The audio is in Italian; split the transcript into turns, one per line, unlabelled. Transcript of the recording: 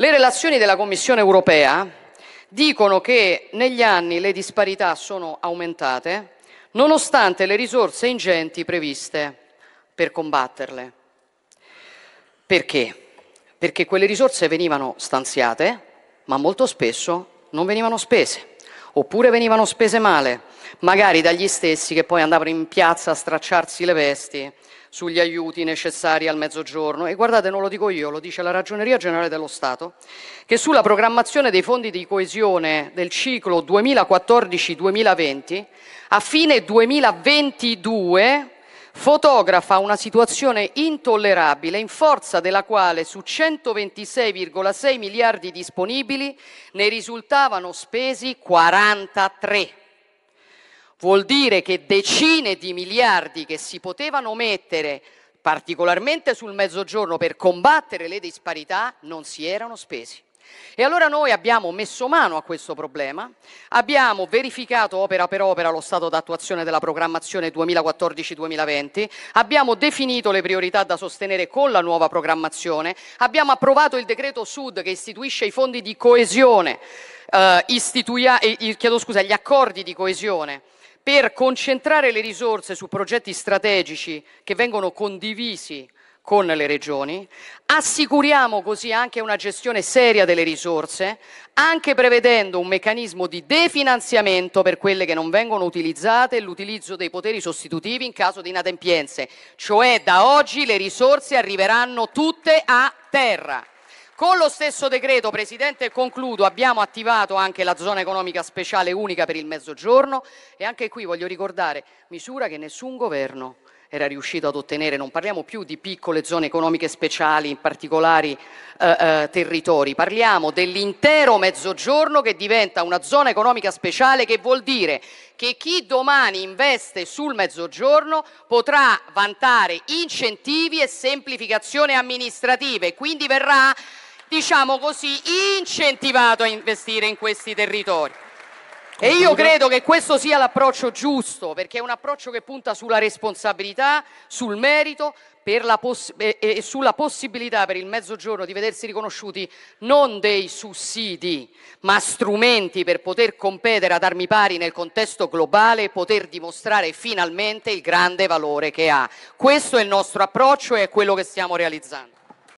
Le relazioni della Commissione europea dicono che negli anni le disparità sono aumentate nonostante le risorse ingenti previste per combatterle. Perché? Perché quelle risorse venivano stanziate, ma molto spesso non venivano spese, oppure venivano spese male, magari dagli stessi che poi andavano in piazza a stracciarsi le vesti sugli aiuti necessari al mezzogiorno. E guardate, non lo dico io, lo dice la Ragioneria Generale dello Stato, che sulla programmazione dei fondi di coesione del ciclo 2014-2020, a fine 2022 fotografa una situazione intollerabile in forza della quale su 126,6 miliardi disponibili ne risultavano spesi 43 vuol dire che decine di miliardi che si potevano mettere particolarmente sul mezzogiorno per combattere le disparità non si erano spesi. E allora noi abbiamo messo mano a questo problema, abbiamo verificato opera per opera lo stato d'attuazione della programmazione 2014-2020, abbiamo definito le priorità da sostenere con la nuova programmazione, abbiamo approvato il decreto Sud che istituisce i fondi di coesione, eh, istituia, eh, chiedo scusa, gli accordi di coesione per concentrare le risorse su progetti strategici che vengono condivisi con le regioni, assicuriamo così anche una gestione seria delle risorse, anche prevedendo un meccanismo di definanziamento per quelle che non vengono utilizzate e l'utilizzo dei poteri sostitutivi in caso di inadempienze, cioè da oggi le risorse arriveranno tutte a terra. Con lo stesso decreto, Presidente, concludo, abbiamo attivato anche la zona economica speciale unica per il mezzogiorno e anche qui voglio ricordare misura che nessun governo era riuscito ad ottenere. Non parliamo più di piccole zone economiche speciali in particolari eh, eh, territori, parliamo dell'intero mezzogiorno che diventa una zona economica speciale che vuol dire che chi domani investe sul mezzogiorno potrà vantare incentivi e semplificazioni amministrative, quindi verrà diciamo così, incentivato a investire in questi territori.
E io credo
che questo sia l'approccio giusto, perché è un approccio che punta sulla responsabilità, sul merito e sulla possibilità per il mezzogiorno di vedersi riconosciuti non dei sussidi, ma strumenti per poter competere ad armi pari nel contesto globale e poter dimostrare finalmente il grande valore che ha. Questo è il nostro approccio e è quello che stiamo realizzando.